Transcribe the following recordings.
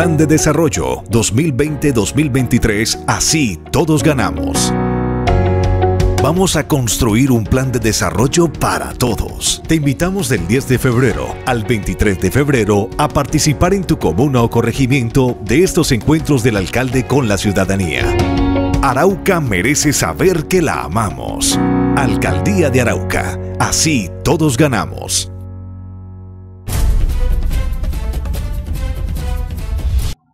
Plan de Desarrollo 2020-2023, así todos ganamos. Vamos a construir un plan de desarrollo para todos. Te invitamos del 10 de febrero al 23 de febrero a participar en tu comuna o corregimiento de estos encuentros del alcalde con la ciudadanía. Arauca merece saber que la amamos. Alcaldía de Arauca. Así todos ganamos.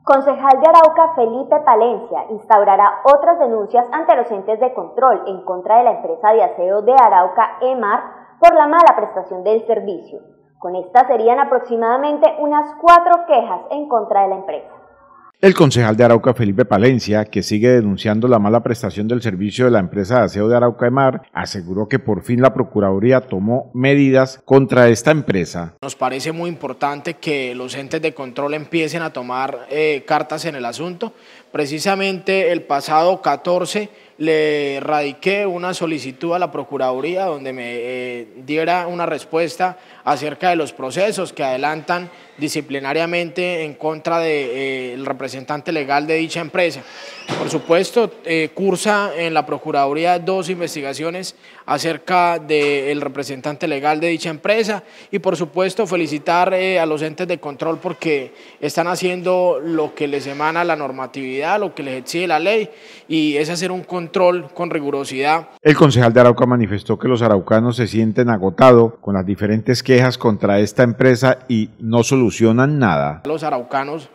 Concejal de Arauca Felipe Palencia instaurará otras denuncias ante los entes de control en contra de la empresa de aseo de Arauca EMAR por la mala prestación del servicio. Con estas serían aproximadamente unas cuatro quejas en contra de la empresa. El concejal de Arauca, Felipe Palencia, que sigue denunciando la mala prestación del servicio de la empresa de aseo de Arauca de Mar, aseguró que por fin la Procuraduría tomó medidas contra esta empresa. Nos parece muy importante que los entes de control empiecen a tomar eh, cartas en el asunto. Precisamente el pasado 14 le radiqué una solicitud a la Procuraduría donde me eh, diera una respuesta acerca de los procesos que adelantan disciplinariamente en contra del de, eh, representante legal de dicha empresa. Por supuesto, eh, cursa en la Procuraduría dos investigaciones acerca del representante legal de dicha empresa y por supuesto felicitar a los entes de control porque están haciendo lo que les emana la normatividad, lo que les exige la ley y es hacer un control con rigurosidad. El concejal de Arauca manifestó que los araucanos se sienten agotados con las diferentes quejas contra esta empresa y no solucionan nada. Los araucanos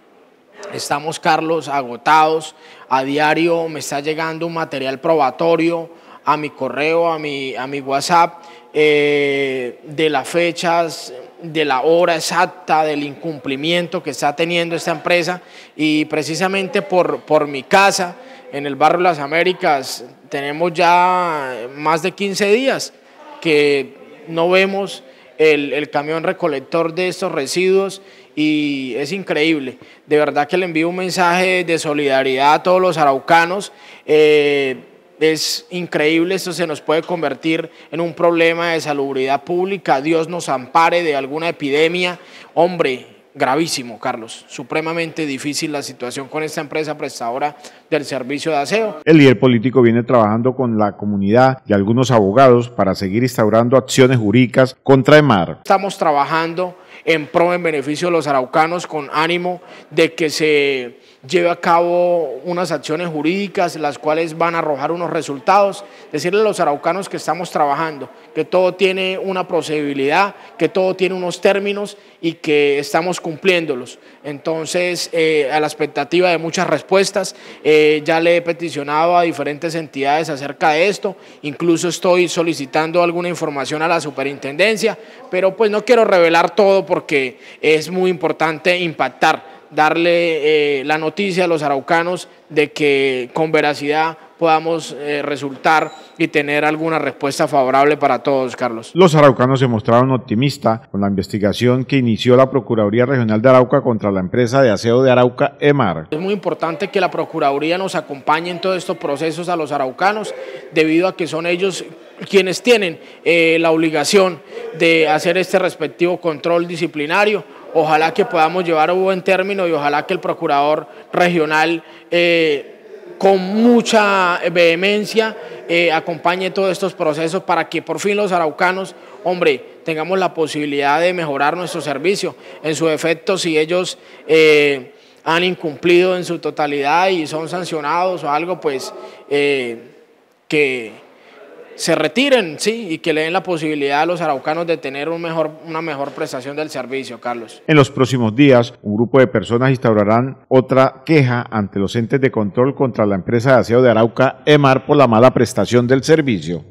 estamos, Carlos, agotados. A diario me está llegando un material probatorio a mi correo, a mi, a mi WhatsApp, eh, de las fechas de la hora exacta, del incumplimiento que está teniendo esta empresa y precisamente por, mi casa, en el barrio Las Américas, tenemos ya más de 15 días que no vemos el, camión recolector de estos residuos y es increíble. De verdad que le envío un mensaje de solidaridad a todos los araucanos. Eh, es increíble, esto se nos puede convertir en un problema de salubridad pública, Dios nos ampare de alguna epidemia. Hombre, gravísimo, Carlos, supremamente difícil la situación con esta empresa prestadora del servicio de aseo. El líder político viene trabajando con la comunidad y algunos abogados para seguir instaurando acciones jurídicas contra EMAR. Estamos trabajando en pro, en beneficio de los araucanos, con ánimo de que se lleve a cabo unas acciones jurídicas, las cuales van a arrojar unos resultados. Decirle a los araucanos que estamos trabajando, que todo tiene una procedibilidad, que todo tiene unos términos y que estamos cumpliéndolos. Entonces, eh, a la expectativa de muchas respuestas, eh, ya le he peticionado a diferentes entidades acerca de esto, incluso estoy solicitando alguna información a la superintendencia, pero pues no quiero revelar todo porque es muy importante impactar, darle eh, la noticia a los araucanos de que con veracidad podamos eh, resultar y tener alguna respuesta favorable para todos, Carlos. Los araucanos se mostraron optimistas con la investigación que inició la Procuraduría Regional de Arauca contra la empresa de aseo de Arauca, EMAR. Es muy importante que la Procuraduría nos acompañe en todos estos procesos a los araucanos, debido a que son ellos quienes tienen eh, la obligación de hacer este respectivo control disciplinario. Ojalá que podamos llevar a buen término y ojalá que el procurador regional eh, con mucha vehemencia eh, acompañe todos estos procesos para que por fin los araucanos, hombre, tengamos la posibilidad de mejorar nuestro servicio. En su efecto, si ellos han incumplido en su totalidad y son sancionados o algo, pues que se retiren, sí, y que le den la posibilidad a los araucanos de tener un mejor, una mejor prestación del servicio, Carlos. En los próximos días, un grupo de personas instaurarán otra queja ante los entes de control contra la empresa de aseo de Arauca, EMAR, por la mala prestación del servicio.